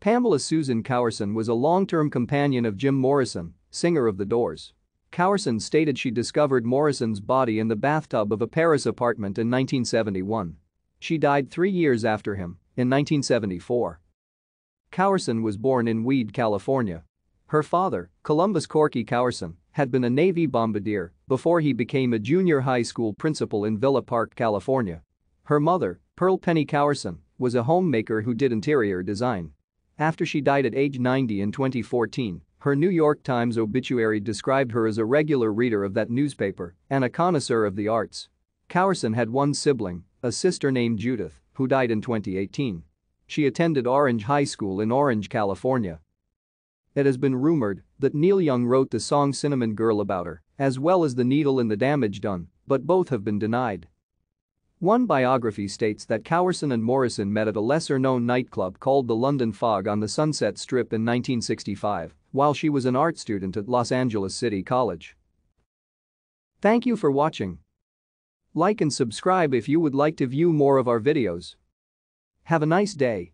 Pamela Susan Cowerson was a long-term companion of Jim Morrison, singer of The Doors. Cowerson stated she discovered Morrison's body in the bathtub of a Paris apartment in 1971. She died three years after him, in 1974. Cowerson was born in Weed, California. Her father, Columbus Corky Cowerson, had been a Navy bombardier before he became a junior high school principal in Villa Park, California. Her mother, Pearl Penny Cowerson, was a homemaker who did interior design. After she died at age 90 in 2014, her New York Times obituary described her as a regular reader of that newspaper and a connoisseur of the arts. Cowerson had one sibling, a sister named Judith, who died in 2018. She attended Orange High School in Orange, California. It has been rumored that Neil Young wrote the song Cinnamon Girl about her, as well as The Needle and the Damage Done, but both have been denied. One biography states that Cowerson and Morrison met at a lesser-known nightclub called the London Fog on the Sunset Strip in 1965 while she was an art student at Los Angeles City College. Thank you for watching. Like and subscribe if you would like to view more of our videos. Have a nice day.